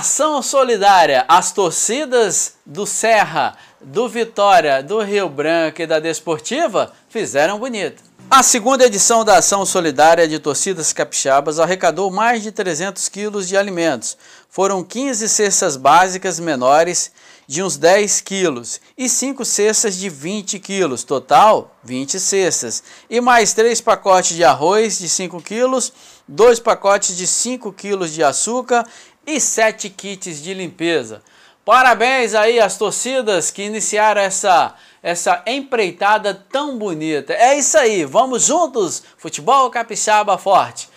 Ação solidária. As torcidas do Serra, do Vitória, do Rio Branco e da Desportiva fizeram bonito. A segunda edição da Ação Solidária de Torcidas Capixabas arrecadou mais de 300 quilos de alimentos. Foram 15 cestas básicas menores de uns 10 quilos e 5 cestas de 20 quilos, total 20 cestas. E mais 3 pacotes de arroz de 5 quilos, 2 pacotes de 5 quilos de açúcar e 7 kits de limpeza. Parabéns aí às torcidas que iniciaram essa, essa empreitada tão bonita. É isso aí, vamos juntos! Futebol Capixaba Forte!